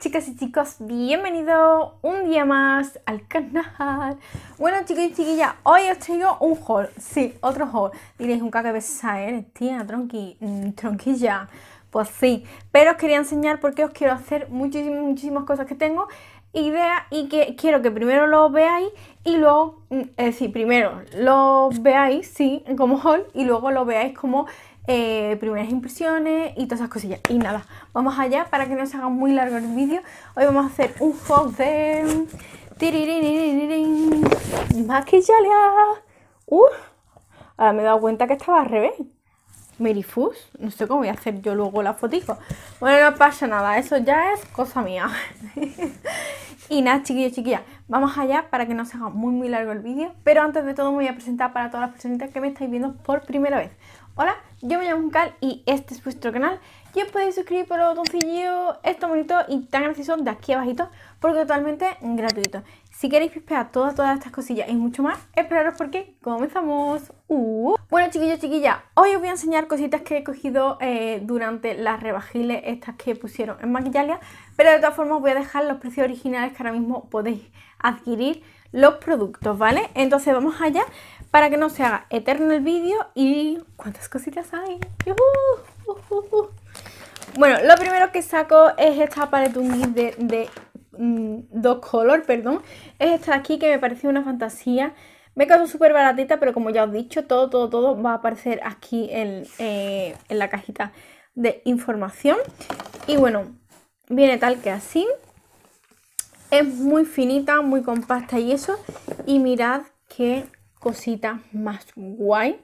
chicas y chicos, bienvenidos un día más al canal. Bueno, chicos y chiquillas, hoy os traigo un haul, sí, otro haul. Diréis, un caca eh, eres, tía, tronqui, mm, tronquilla. Pues sí, pero os quería enseñar porque os quiero hacer muchísimas, muchísimas cosas que tengo, ideas y que quiero que primero lo veáis y luego, mm, es decir, primero lo veáis, sí, como haul y luego lo veáis como eh, primeras impresiones y todas esas cosillas. Y nada, vamos allá para que no se haga muy largo el vídeo. Hoy vamos a hacer un haul de... ¡Maquillalia! ¡Uf! Ahora me he dado cuenta que estaba al revés. Merifus, no sé cómo voy a hacer yo luego la fotico. Bueno, no pasa nada, eso ya es cosa mía. y nada, chiquillos, chiquillas, vamos allá para que no se haga muy, muy largo el vídeo. Pero antes de todo me voy a presentar para todas las personitas que me estáis viendo por primera vez. Hola, yo me llamo Juncal y este es vuestro canal. Y os podéis suscribir por el botoncillo, esto bonito y tan gracioso de aquí abajito, porque totalmente gratuito. Si queréis pispear todas, todas estas cosillas y mucho más, esperaros porque comenzamos. Uh. Bueno chiquillos, chiquillas, hoy os voy a enseñar cositas que he cogido eh, durante las rebajiles estas que pusieron en Maquillalia, pero de todas formas os voy a dejar los precios originales que ahora mismo podéis adquirir los productos, ¿vale? Entonces vamos allá para que no se haga eterno el vídeo y cuántas cositas hay. bueno, lo primero que saco es esta paleta de, de mm, dos color, perdón. Es esta de aquí que me pareció una fantasía. Me quedó súper baratita, pero como ya os he dicho, todo, todo, todo va a aparecer aquí en, eh, en la cajita de información. Y bueno, viene tal que así. Es muy finita, muy compacta y eso. Y mirad que cositas más guay.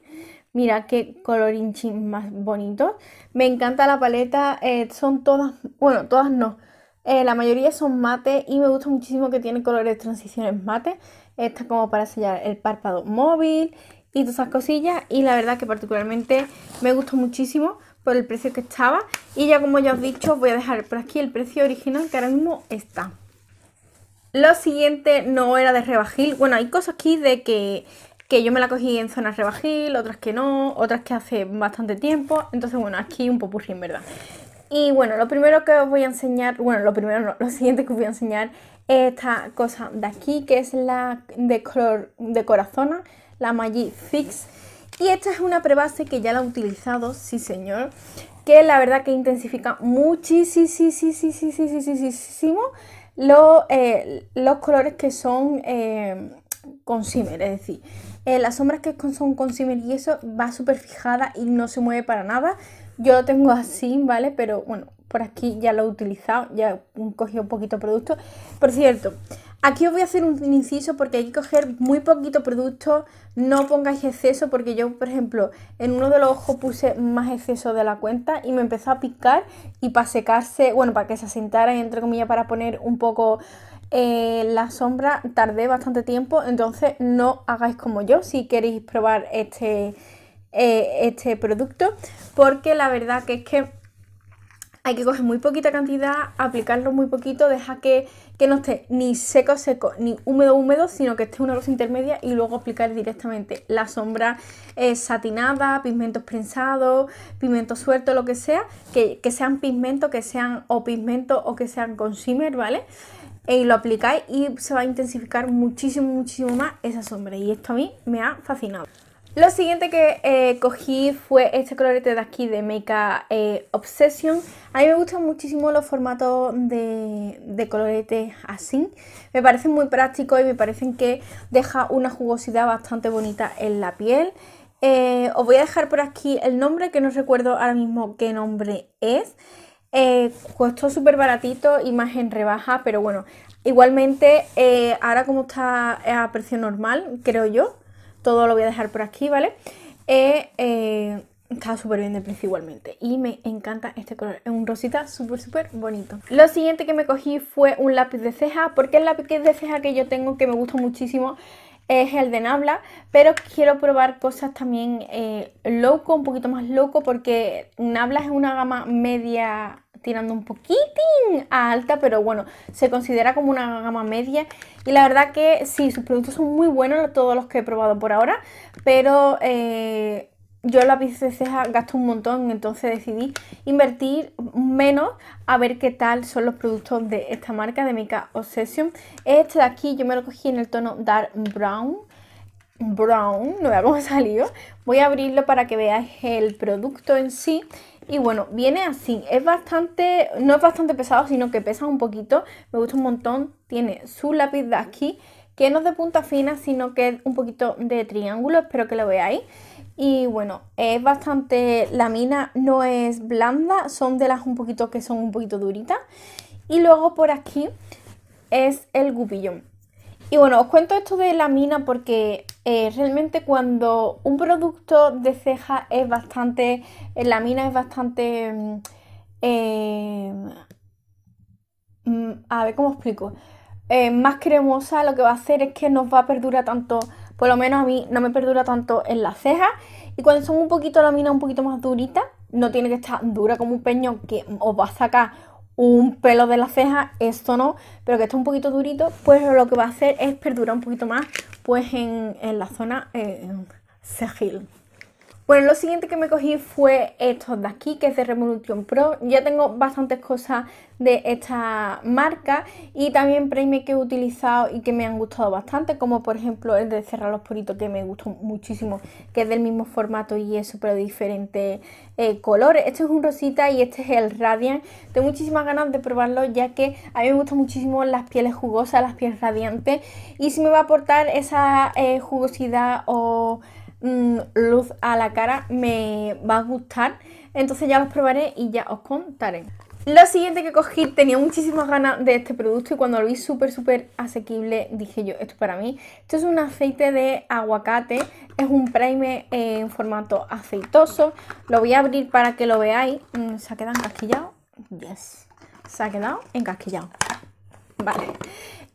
Mira qué colorinchis más bonitos. Me encanta la paleta. Eh, son todas, bueno, todas no. Eh, la mayoría son mate y me gusta muchísimo que tiene colores transiciones mate. Esta como para sellar el párpado móvil y todas esas cosillas. Y la verdad que particularmente me gustó muchísimo por el precio que estaba. Y ya como ya os he dicho, voy a dejar por aquí el precio original que ahora mismo está. Lo siguiente no era de rebajil. Bueno, hay cosas aquí de que, yo me la cogí en zonas rebajil, otras que no, otras que hace bastante tiempo. Entonces, bueno, aquí un popurrí en verdad. Y bueno, lo primero que os voy a enseñar, bueno, lo primero no, lo siguiente que os voy a enseñar es esta cosa de aquí, que es la de color de corazona la Maggi Fix. Y esta es una prebase que ya la he utilizado, sí señor, que la verdad que intensifica muchísimo lo, eh, los colores que son eh, es decir, eh, las sombras que son con y eso va súper fijada y no se mueve para nada. Yo lo tengo así, ¿vale? Pero bueno, por aquí ya lo he utilizado, ya cogido un poquito de producto. Por cierto, Aquí os voy a hacer un inciso porque hay que coger muy poquito producto, no pongáis exceso porque yo, por ejemplo, en uno de los ojos puse más exceso de la cuenta y me empezó a picar y para secarse, bueno, para que se asentara, entre comillas, para poner un poco eh, la sombra, tardé bastante tiempo, entonces no hagáis como yo si queréis probar este, eh, este producto porque la verdad que es que hay que coger muy poquita cantidad, aplicarlo muy poquito, deja que, que, no esté ni seco, seco, ni húmedo, húmedo, sino que esté una luz intermedia y luego aplicar directamente la sombra eh, satinada, pigmentos prensados, pigmentos sueltos, lo que sea, que, sean pigmentos, que sean o pigmentos o que sean con ¿vale? E, y lo aplicáis y se va a intensificar muchísimo, muchísimo más esa sombra. Y esto a mí me ha fascinado. Lo siguiente que eh, cogí fue este colorete de aquí de Make eh, Obsession. A mí me gustan muchísimo los formatos de, colorete coloretes así. Me parecen muy prácticos y me parecen que deja una jugosidad bastante bonita en la piel. Eh, os voy a dejar por aquí el nombre, que no recuerdo ahora mismo qué nombre es. Cuestó súper baratito y más en rebaja, pero bueno. Igualmente, ahora como está a precio normal, creo yo, todo lo voy a dejar por aquí, ¿vale? Eh, eh, está súper bien de precio igualmente y me encanta este color, es un rosita súper súper bonito. Lo siguiente que me cogí fue un lápiz de ceja, porque el lápiz de ceja que yo tengo que me gusta muchísimo es el de Nabla, pero quiero probar cosas también eh, loco, un poquito más loco, porque Nabla es una gama media tirando un poquitín a alta, pero bueno, se considera como una gama media. Y la verdad que sí, sus productos son muy buenos, todos los que he probado por ahora, pero eh, yo la veces de gasto un montón, entonces decidí invertir menos a ver qué tal son los productos de esta marca, de Mica Obsession. Este de aquí yo me lo cogí en el tono Dark Brown. Brown, no vea cómo salido Voy a abrirlo para que veáis el producto en sí. Y bueno, viene así, es bastante, no es bastante pesado, sino que pesa un poquito, me gusta un montón, tiene su lápiz de aquí, que no es de punta fina, sino que es un poquito de triángulo, espero que lo veáis. Y bueno, es bastante, la mina no es blanda, son de las un poquito que son un poquito duritas. Y luego por aquí es el gupillón. Y bueno, os cuento esto de la mina porque eh, realmente cuando un producto de ceja es bastante, eh, la mina es bastante, mm, eh, mm, a ver cómo explico, más cremosa, lo que va a hacer es que nos va a perdurar tanto, por lo menos a mí no me perdura tanto en la cejas, y cuando son un poquito la mina un poquito más durita, no tiene que estar dura como un peño que os va a sacar un pelo de la ceja, esto no, pero que está un poquito durito, pues lo que va a hacer es perdurar un poquito más pues en, la zona eh, bueno, lo siguiente que me cogí fue estos de aquí, que es de Revolution Pro. Ya tengo bastantes cosas de esta marca y también premios que he utilizado y que me han gustado bastante, como por ejemplo el de cerrar los poritos que me gustó muchísimo, que es del mismo formato y es pero de diferentes eh, colores. Este es un rosita y este es el Radiant. Tengo muchísimas ganas de probarlo ya que a mí me gustan muchísimo las pieles jugosas, las pieles radiantes y si me va a aportar esa eh, jugosidad o... Mm, luz a la cara me va a gustar. Entonces ya los probaré y ya os contaré. Lo siguiente que cogí, tenía muchísimas ganas de este producto y cuando lo vi súper, súper asequible, dije yo, esto para mí. Esto es un aceite de aguacate, es un primer en formato aceitoso. Lo voy a abrir para que lo veáis. Mm, ¿Se ha quedado encasquillado? Yes. Se ha quedado encasquillado. Vale.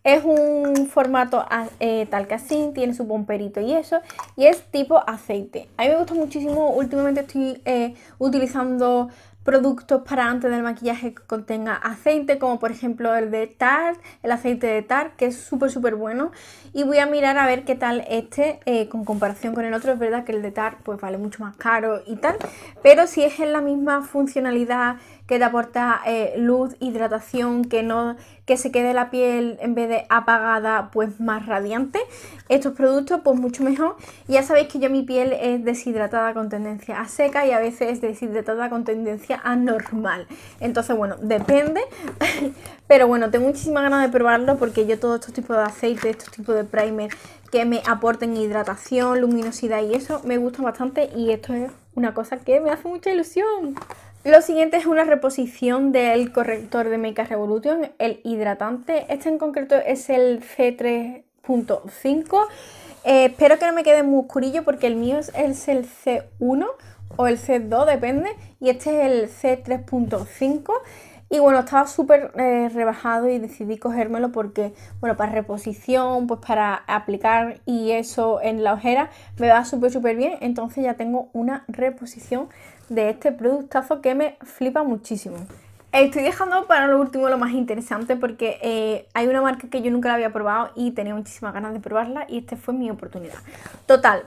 Es un formato ah, eh, tal que así, tiene su pomperito y eso, y es tipo aceite. A mí me gusta muchísimo, últimamente estoy eh, utilizando productos para antes del maquillaje que contenga aceite, como por ejemplo el de Tarte, el aceite de Tarte, que es súper súper bueno. Y voy a mirar a ver qué tal este eh, con comparación con el otro. Es verdad que el de Tarte pues vale mucho más caro y tal, pero si es en la misma funcionalidad que te aporta eh, luz, hidratación, que no que se quede la piel en vez de apagada, pues más radiante. Estos productos, pues mucho mejor. Ya sabéis que yo mi piel es deshidratada con tendencia a seca y a veces deshidratada con tendencia a normal. Entonces, bueno, depende. Pero bueno, tengo muchísimas ganas de probarlo porque yo todo estos tipos de aceite, estos tipos de primer que me aporten hidratación, luminosidad y eso me gusta bastante y esto es una cosa que me hace mucha ilusión. Lo siguiente es una reposición del corrector de Makeup Revolution, el hidratante. Este en concreto es el C3.5. Eh, espero que no me quede muy oscurillo porque el mío es el C1 o el C2, depende. Y este es el C3.5. Y bueno, estaba súper eh, rebajado y decidí cogérmelo porque, bueno, para reposición, pues para aplicar y eso en la ojera me va súper, súper bien. Entonces ya tengo una reposición de este productazo que me flipa muchísimo. Estoy dejando para lo último lo más interesante porque eh, hay una marca que yo nunca la había probado y tenía muchísimas ganas de probarla y esta fue mi oportunidad. Total,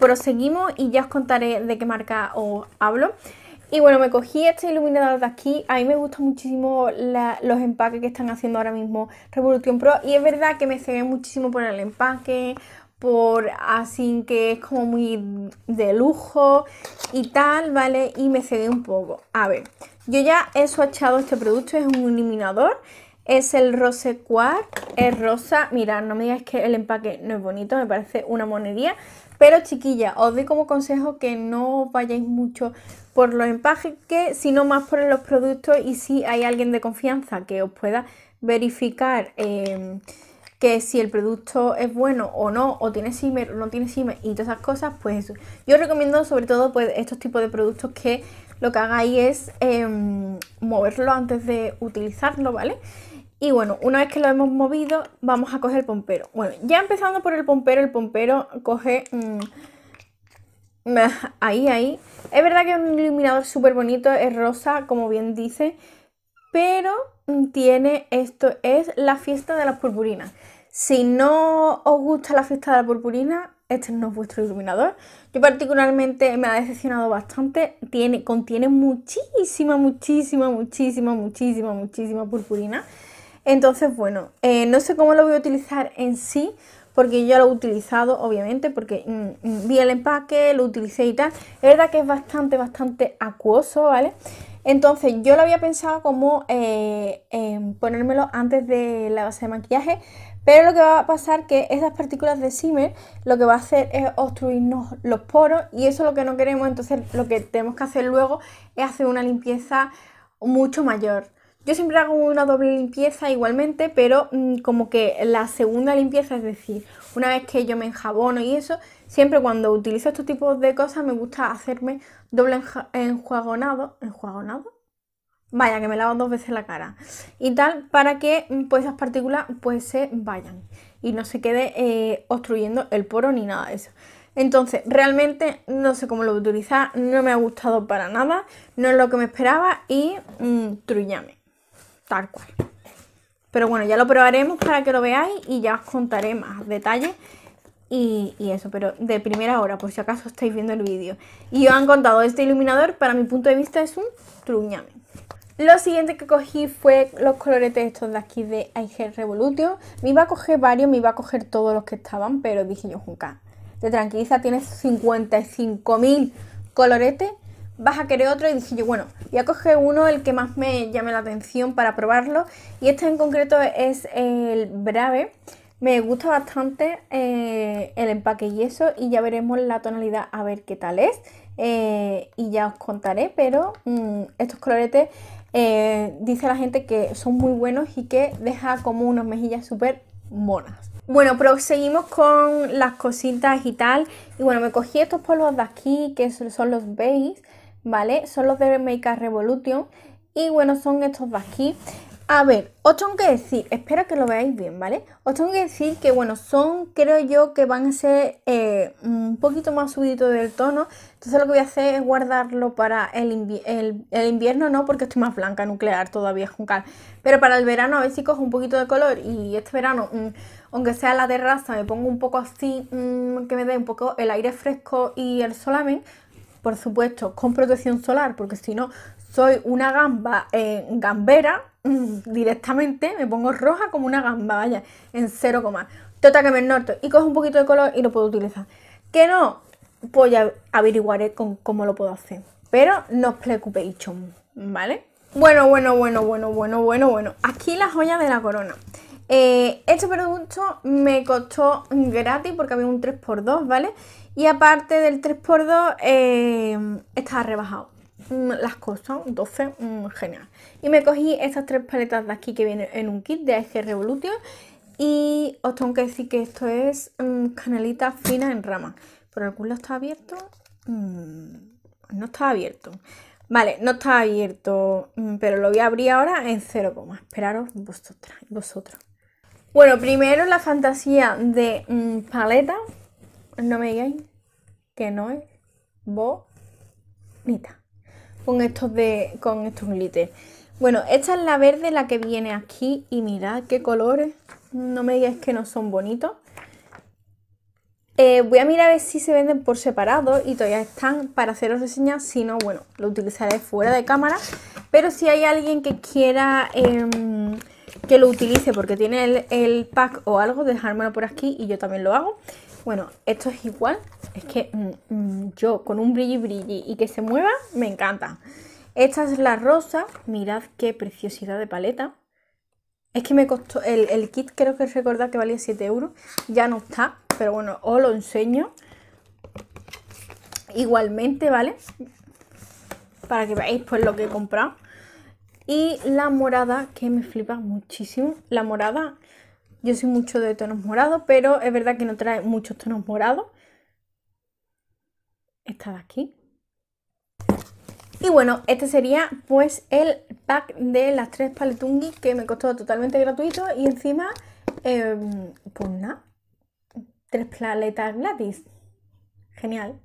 proseguimos y ya os contaré de qué marca os hablo. Y bueno, me cogí este iluminador de aquí. A mí me gustan muchísimo los empaques que están haciendo ahora mismo Revolution Pro. Y es verdad que me cegué muchísimo por el empaque, por así que es como muy de lujo y tal, ¿vale? Y me cegué un poco. A ver, yo ya he swatchado este producto, es un iluminador. Es el Rose Quark, es rosa. Mirad, no me digáis que el empaque no es bonito, me parece una monería. Pero chiquilla, os doy como consejo que no vayáis mucho por los si sino más por los productos y si hay alguien de confianza que os pueda verificar em, que si el producto es bueno o no, o tiene shimmer o no tiene simmer y todas esas cosas, pues Yo recomiendo sobre todo pues, estos tipos de productos que lo que hagáis es em, moverlo antes de utilizarlo, ¿vale? Y bueno, una vez que lo hemos movido, vamos a coger el pompero. Bueno, ya empezando por el pompero, el pompero coge... Mm, ahí, ahí. Es verdad que es un iluminador súper bonito, es rosa, como bien dice, pero tiene esto, es la fiesta de las purpurinas. Si no os gusta la fiesta de la purpurina, este no es vuestro iluminador. Yo particularmente me ha decepcionado bastante. Tiene, contiene muchísima, muchísima, muchísima, muchísima, muchísima purpurina. Entonces, bueno, eh, no sé cómo lo voy a utilizar en sí, porque yo lo he utilizado, obviamente, porque mm, mm, vi el empaque, lo utilicé y tal. Es verdad que es bastante, bastante acuoso, ¿vale? Entonces yo lo había pensado como eh, ponérmelo antes de la base de maquillaje, pero lo que va a pasar es que esas partículas de simmer lo que va a hacer es obstruirnos los poros y eso es lo que no queremos, entonces lo que tenemos que hacer luego es hacer una limpieza mucho mayor. Yo siempre hago una doble limpieza igualmente, pero mm, como que la segunda limpieza, es decir, una vez que yo me enjabono y eso, siempre cuando utilizo estos tipos de cosas me gusta hacerme doble enjuagonado, enjuagonado, vaya que me lavo dos veces la cara y tal para que mm, pues esas partículas pues se vayan y no se quede eh, obstruyendo el poro ni nada de eso entonces realmente no sé cómo lo voy a utilizar no me ha gustado para nada no es lo que me esperaba y mm, truyame tal cual. Pero bueno, ya lo probaremos para que lo veáis y ya os contaré más detalles y, eso, pero de primera hora, por si acaso estáis viendo el vídeo. Y os han contado, este iluminador para mi punto de vista es un truñame. Lo siguiente que cogí fue los coloretes estos de aquí de Aigel Revolution. Me iba a coger varios, me iba a coger todos los que estaban, pero dije yo, nunca te tranquiliza, tienes 55.000 coloretes vas a querer otro y dije yo, bueno, voy a coger uno, el que más me llame la atención para probarlo. Y este en concreto es el Brave. Me gusta bastante eh, el empaque y eso y ya veremos la tonalidad a ver qué tal es. Eh, y ya os contaré, pero mm, estos coloretes eh, dice la gente que son muy buenos y que deja como unas mejillas súper monas. Bueno, proseguimos con las cositas y tal. Y bueno, me cogí estos polvos de aquí, que son los beige. ¿vale? Son los de Make Revolution y bueno, son estos de aquí. A ver, os tengo que decir, espero que lo veáis bien, ¿vale? Os tengo que decir que, bueno, son, creo yo, que van a ser eh, un poquito más subidos del tono. Entonces lo que voy a hacer es guardarlo para el, invierno, no, porque estoy más blanca nuclear todavía, juncal. Pero para el verano a ver si cojo un poquito de color y este verano, mm, aunque sea la terraza, me pongo un poco así, mm, que me dé un poco el aire fresco y el solamen, por supuesto, con protección solar, porque si no, soy una gamba en eh, gambera mm, directamente, me pongo roja como una gamba, vaya, en 0, total que me norte, y cojo un poquito de color y lo puedo utilizar. Que no, pues ya averiguaré cómo lo puedo hacer. Pero no os preocupéis, ¿vale? Bueno, bueno, bueno, bueno, bueno, bueno, bueno. Aquí la joya de la corona. Eh, este producto me costó gratis porque había un 3x2, ¿vale? Y aparte del 3x2, eh, está estaba rebajado. Mm, las cosas, 12, mm, genial. Y me cogí estas tres paletas de aquí que vienen en un kit de AG Revolution. Y os tengo que decir que esto es canalita mm, canelita fina en rama. ¿Por el culo está abierto. no está abierto. Vale, no está abierto, pero lo voy a abrir ahora en 0, esperaros vosotras, vosotros. Bueno, primero la fantasía de paleta no me digáis que no es bonita. Con estos de. con estos glitter. Bueno, esta es la verde, la que viene aquí. Y mirad qué colores. No me digáis que no son bonitos. Eh, voy a mirar a ver si se venden por separado y todavía están para haceros reseñas. Si no, bueno, lo utilizaré fuera de cámara. Pero si hay alguien que quiera em, que lo utilice porque tiene el pack o algo, dejármelo por aquí y yo también lo hago. Bueno, esto es igual. Es que mm, mm, yo con un brilli brilli y que se mueva, me encanta. Esta es la rosa. Mirad qué preciosidad de paleta. Es que me costó. El, kit creo que recordad que valía 7 euros. Ya no está. Pero bueno, os lo enseño. Igualmente, ¿vale? Para que veáis pues lo que he comprado. Y la morada, que me flipa muchísimo. La morada yo soy mucho de tonos morados, pero es verdad que no trae muchos tonos morados. Esta de aquí. Y bueno, este sería pues el pack de las tres paletungis que me costó totalmente gratuito y encima, em, pues nada, tres paletas gratis. Genial.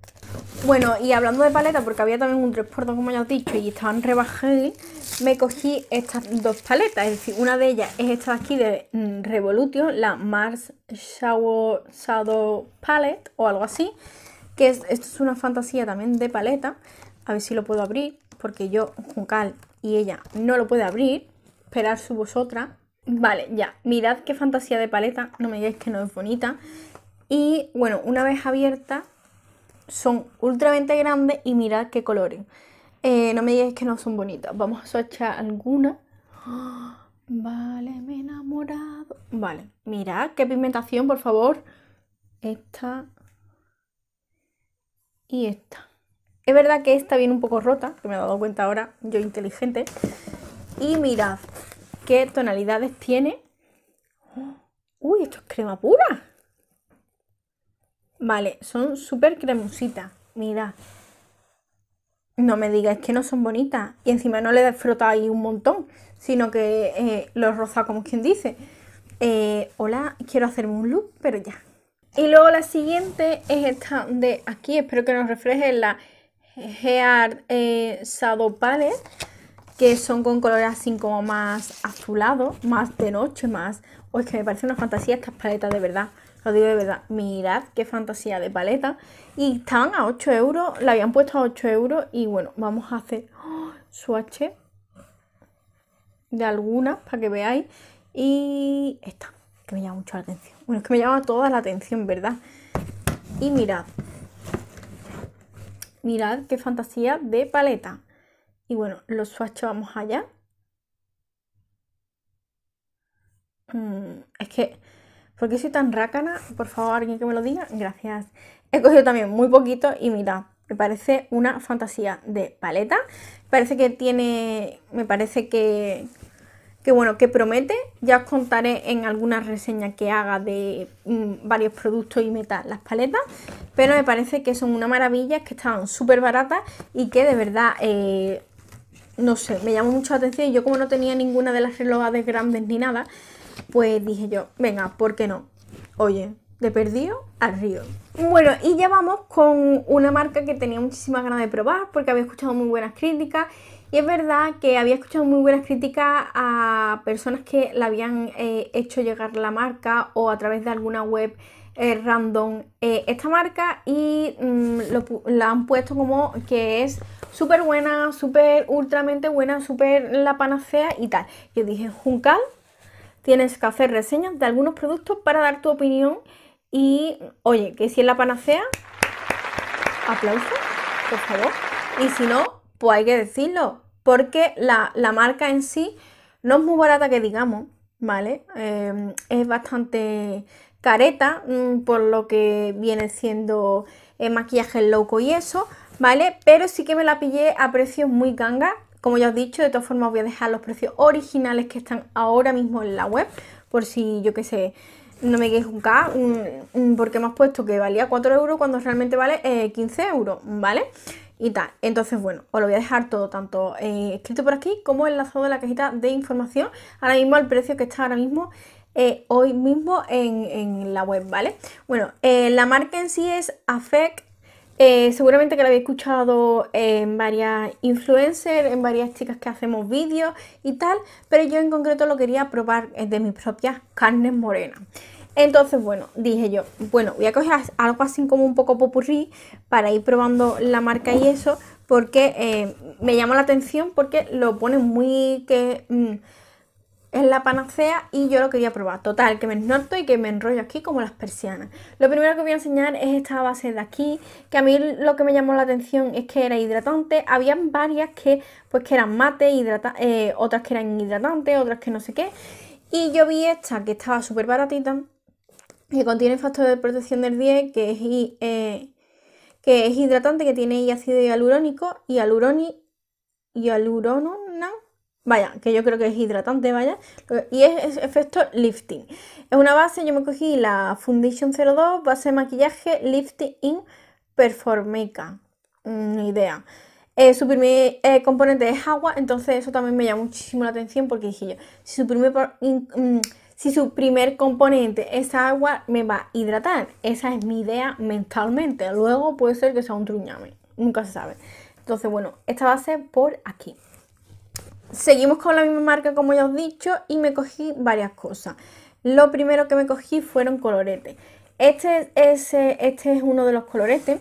Bueno, y hablando de paleta, porque había también un tres como ya os he dicho, y estaban rebajadas, me cogí estas dos paletas. Es decir, una de ellas es esta de aquí de mm, Revolution, la Mars Shadow Palette o algo así. Que esto es una fantasía también de paleta. A ver si lo puedo abrir, porque yo, Juncal y ella, no lo puede abrir. Esperar su vosotras. Vale, ya. Mirad qué fantasía de paleta. No me digáis que no es bonita. Y bueno, una vez abierta, son ultramente grandes y mirad qué colores. Eh, no me digáis que no son bonitas. Vamos a echar alguna. Vale, me he enamorado. Vale, mirad qué pigmentación, por favor. Esta y esta. Es verdad que esta viene un poco rota, que me he dado cuenta ahora, yo inteligente. Y mirad qué tonalidades tiene. ¡Oh! ¡Uy, esto es crema pura! Vale, son súper cremositas. Mira. No me digáis que no son bonitas. Y encima no le ahí un montón, sino que eh, los roza como quien dice. Eh, hola, quiero hacerme un look, pero ya. Y luego la siguiente es esta de aquí, espero que nos refleje la Heart eh, que son con colores así como más azulado, más de noche, más... O es que me parece una fantasía estas paletas, de verdad. Lo digo de verdad. Mirad qué fantasía de paleta. Y estaban a 8 euros, la habían puesto a 8 euros. Y bueno, vamos a hacer ¡oh! swatch de algunas para que veáis. Y esta, que me llama mucho la atención. Bueno, es que me llama toda la atención, ¿verdad? Y mirad. Mirad qué fantasía de paleta. Y bueno, los swatch vamos allá. Mm, es que, ¿por qué soy tan rácana? Por favor, alguien que me lo diga. Gracias. He cogido también muy poquito y mirad, me parece una fantasía de paleta. Parece que tiene, me parece que, que bueno, que promete. Ya os contaré en alguna reseña que haga de mm, varios productos y meta las paletas. Pero me parece que son una maravilla, que estaban súper baratas y que de verdad eh, no sé, me llamó mucho la atención y yo como no tenía ninguna de las relojes grandes ni nada, pues dije yo, venga, ¿por qué no? Oye, de perdido al río. Bueno, y ya vamos con una marca que tenía muchísimas ganas de probar porque había escuchado muy buenas críticas y es verdad que había escuchado muy buenas críticas a personas que la habían eh, hecho llegar la marca o a través de alguna web eh, random eh, esta marca y mm, la han puesto como que es súper buena, súper ultramente buena, súper la panacea y tal. Yo dije, Juncal, tienes que hacer reseñas de algunos productos para dar tu opinión y, oye, que si es la panacea, aplauso, por favor. Y si no, pues hay que decirlo, porque la, marca en sí no es muy barata que digamos, ¿vale? Eh, es bastante careta, mm, por lo que viene siendo eh, maquillaje loco y eso, ¿vale? Pero sí que me la pillé a precios muy ganga, como ya os he dicho, de todas formas voy a dejar los precios originales que están ahora mismo en la web, por si yo qué sé, no me un nunca porque me has puesto que valía 4 euros cuando realmente vale eh, 15 euros, ¿vale? Y tal. Entonces, bueno, os lo voy a dejar todo, tanto eh, escrito por aquí como enlazado en la cajita de información, ahora mismo al precio que está ahora mismo eh, hoy mismo en, la web, ¿vale? Bueno, eh, la marca en sí es AFEC. Eh, seguramente que la habéis escuchado en varias influencers, en varias chicas que hacemos vídeos y tal, pero yo en concreto lo quería probar de mis propias carnes morenas. Entonces, bueno, dije yo, bueno, voy a coger algo así como un poco popurrí para ir probando la marca y eso, porque me llama la atención porque lo ponen muy que... Mm, es la panacea y yo lo quería probar. Total, que me ennorto y que me enrollo aquí como las persianas. Lo primero que voy a enseñar es esta base de aquí, que a mí lo que me llamó la atención es que era hidratante. Habían varias que pues que eran mate, hidrata eh, otras que eran hidratantes, otras que no sé qué. Y yo vi esta que estaba súper baratita, que contiene factor de protección del 10, que es, eh, que es hidratante, que tiene ácido hialurónico, y hialuronona, Vaya, que yo creo que es hidratante, vaya. Y es, efecto lifting. Es una base, yo me cogí la Foundation 02, base de maquillaje Lifting in Performica. Mm, ni idea. Eh, su primer eh, componente es agua, entonces eso también me llama muchísimo la atención porque dije yo, si su primer, mm, si su primer componente es agua, me va a hidratar. Esa es mi idea mentalmente. Luego puede ser que sea un truñame, nunca se sabe. Entonces, bueno, esta base por aquí seguimos con la misma marca como ya os he dicho y me cogí varias cosas. Lo primero que me cogí fueron coloretes. Este es, este uno de los coloretes.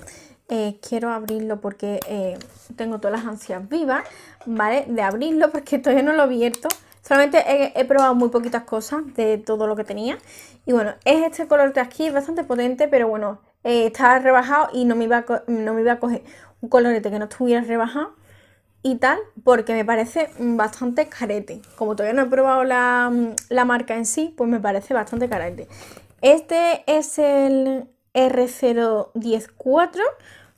Eh, quiero abrirlo porque eh, tengo todas las ansias vivas, ¿vale? De abrirlo porque todavía no lo he abierto. Solamente he, probado muy poquitas cosas de todo lo que tenía. Y bueno, es este color aquí, es bastante potente, pero bueno, eh, estaba rebajado y no me, no me iba a coger un colorete que no estuviera rebajado y tal, porque me parece bastante carete. Como todavía no he probado la, marca en sí, pues me parece bastante carete. Este es el R0104,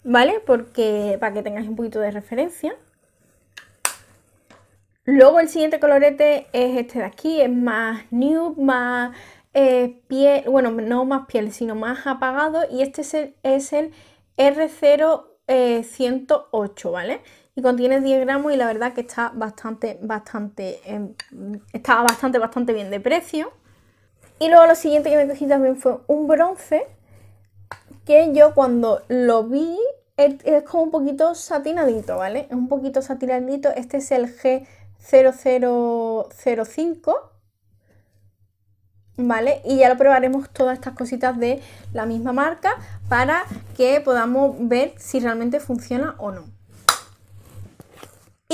¿vale? Porque para que tengáis un poquito de referencia. Luego el siguiente colorete es este de aquí, es más nude, más eh, piel, bueno, no más piel, sino más apagado. Y este es el, es el R0108, eh, ¿vale? y contiene 10 gramos y la verdad que está bastante, bastante, em, estaba bastante, bastante bien de precio. Y luego lo siguiente que me cogí también fue un bronce, que yo cuando lo vi es, como un poquito satinadito, ¿vale? Es un poquito satinadito, este es el G0005. ¿vale? Y ya lo probaremos todas estas cositas de la misma marca para que podamos ver si realmente funciona o no.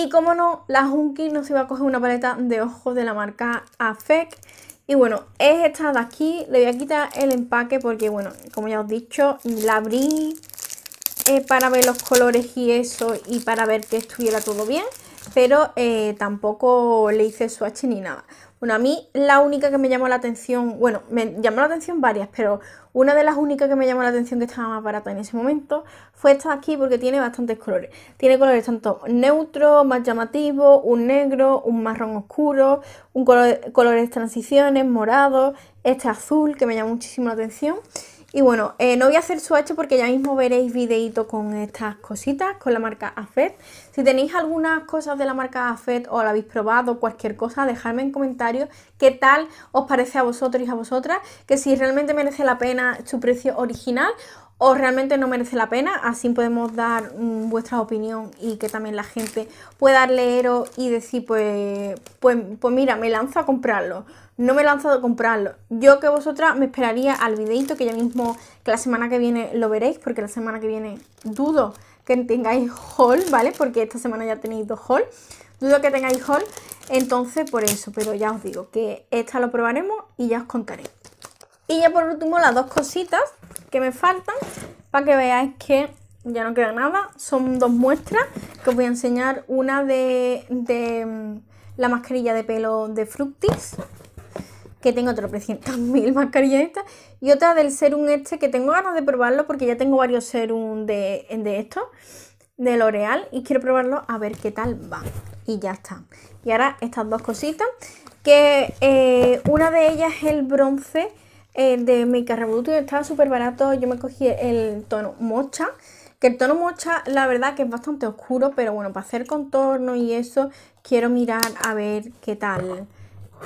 Y como no, la Junkie nos iba a coger una paleta de ojos de la marca Afec. Y bueno, es esta de aquí. Le voy a quitar el empaque porque, bueno, como ya os he dicho, la abrí eh, para ver los colores y eso y para ver que estuviera todo bien. Pero eh, tampoco le hice swatch ni nada. Bueno, a mí la única que me llamó la atención, bueno, me llamó la atención varias, pero una de las únicas que me llamó la atención que estaba más barata en ese momento fue esta de aquí porque tiene bastantes colores. Tiene colores tanto neutro, más llamativo un negro, un marrón oscuro, un color, colores transiciones, morado, este azul que me llamó muchísimo la atención. Y bueno, eh, no voy a hacer swatch porque ya mismo veréis videito con estas cositas, con la marca AFET. Si tenéis algunas cosas de la marca AFET o la habéis probado, cualquier cosa, dejadme en comentarios qué tal os parece a vosotros y a vosotras, que si realmente merece la pena su precio original o realmente no merece la pena, así podemos dar mm, vuestra opinión y que también la gente pueda leeros y decir, pues, pues, pues mira, me lanzo a comprarlo no me he lanzado a comprarlo. Yo que vosotras me esperaría al videito que ya mismo, que la semana que viene lo veréis, porque la semana que viene dudo que tengáis haul, ¿vale? Porque esta semana ya tenéis dos haul. Dudo que tengáis haul, entonces por eso, pero ya os digo que esta lo probaremos y ya os contaré. Y ya por último las dos cositas que me faltan para que veáis que ya no queda nada. Son dos muestras que os voy a enseñar. Una de, de mm, la mascarilla de pelo de Fructis que tengo otro mil mascarillas estas, y otra del serum este, que tengo ganas de probarlo porque ya tengo varios serum de, de estos, de L'Oreal, y quiero probarlo a ver qué tal va Y ya está. Y ahora estas dos cositas, que eh, una de ellas es el bronce eh, de Make Revolution, estaba súper barato, yo me cogí el tono mocha, que el tono mocha, la verdad que es bastante oscuro, pero bueno, para hacer contorno y eso, quiero mirar a ver qué tal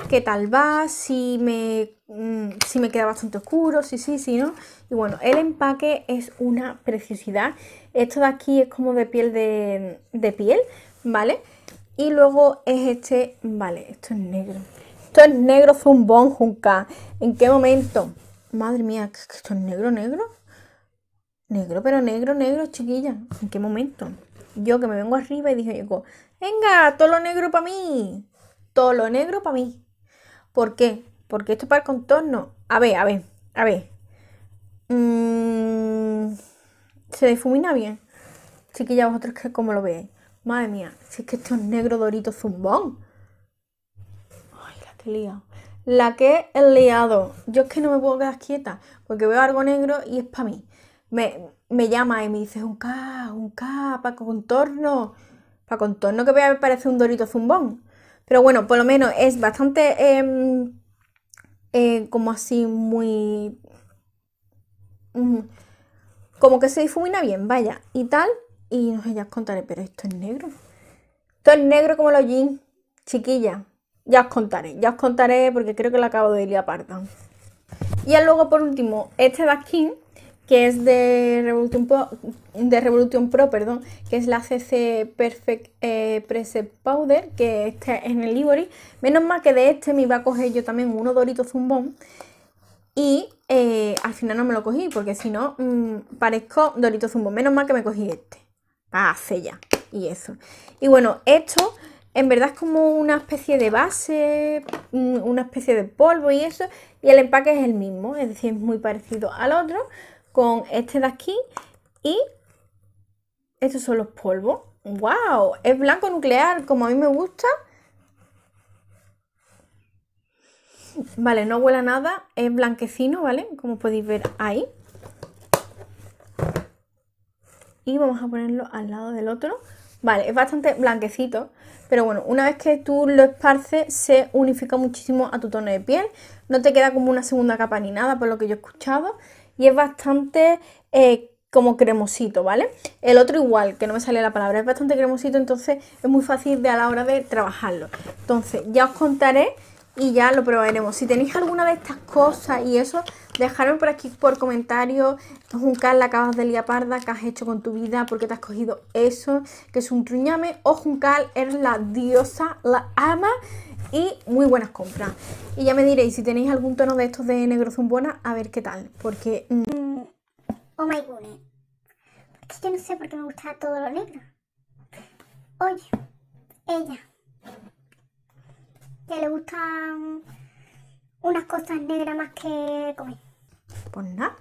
qué tal va, si me, mm, si me queda bastante oscuro, si sí, si, no. Y bueno, el empaque es una preciosidad. Esto de aquí es como de piel de, de piel, ¿vale? Y luego es este, vale, esto es negro. Esto es negro zumbón, Junca. ¿En qué momento? Madre mía, esto es negro, negro. Negro, pero negro, negro, chiquilla. ¿En qué momento? Yo que me vengo arriba y dije, venga, todo lo negro para mí. Todo lo negro para mí. ¿Por qué? Porque esto para el contorno. A ver, a ver, a ver. Mm, se difumina bien. Así que ya vosotros que como lo veis. Madre mía, si es que esto es negro dorito zumbón. Ay, la que he liado. La que he liado. Yo es que no me puedo quedar quieta. Porque veo algo negro y es para mí. Me, llama y me dice un K, un K, para contorno. Para contorno que me parece un dorito zumbón. Pero bueno, por lo menos es bastante em, eh, como así muy... Mm, como que se difumina bien, vaya, y tal. Y no sé, ya os contaré, pero esto es negro. Esto es negro como los jeans, chiquilla. Ya os contaré, ya os contaré porque creo que lo acabo de ir y apartan. Y luego por último, este de aquí, que es de Revolution Pro, perdón, que es la CC Perfect eh, Preset Powder, que está en el Ivory. Menos mal que de este me iba a coger yo también uno Dorito Zumbón. Y eh, al final no me lo cogí, porque si no, mm, parezco Dorito Zumbón. Menos mal que me cogí este. Ah, ya. Y eso. Y bueno, esto en verdad es como una especie de base, mm, una especie de polvo y eso. Y el empaque es el mismo, es decir, es muy parecido al otro con este de aquí y estos son los polvos. ¡Wow! Es blanco nuclear, como a mí me gusta. Vale, no huele nada, es blanquecino, ¿vale? Como podéis ver ahí. Y vamos a ponerlo al lado del otro. Vale, es bastante blanquecito, pero bueno, una vez que tú lo esparces se unifica muchísimo a tu tono de piel. No te queda como una segunda capa ni nada, por lo que yo he escuchado y es bastante eh, como cremosito, ¿vale? El otro igual, que no me sale la palabra, es bastante cremosito, entonces es muy fácil de a la hora de trabajarlo. Entonces ya os contaré y ya lo probaremos. Si tenéis alguna de estas cosas y eso, dejadme por aquí por comentarios. ¿Juncal la acabas de liaparda, parda, ¿qué has hecho con tu vida? ¿Por qué te has cogido eso? Que es un truñame. O Juncal es la diosa, la ama y muy buenas compras. Y ya me diréis si tenéis algún tono de estos de negro zumbona, a ver qué tal, porque... Mm, mm, oh my goodness. Porque yo no sé por qué me gusta todo lo negro. Oye, ella. Ya le gustan unas cosas negras más que comer. Pues nada.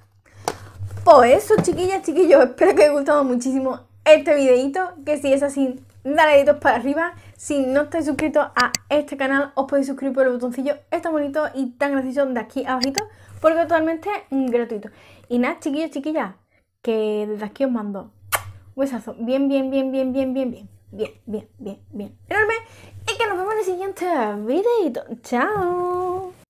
Pues eso, chiquillas, chiquillos. Espero que os haya gustado muchísimo este videito. Que si es así, dale deditos para arriba. Si no estáis suscritos a este canal, os podéis suscribir por el botoncillo Está bonito y tan gracioso de aquí abajito, porque es totalmente gratuito. Y nada, chiquillos, chiquillas, que desde aquí os mando un besazo bien, bien, bien, bien, bien, bien, bien, bien, bien, bien, bien, enorme. Y que nos vemos en el siguiente videito. ¡Chao!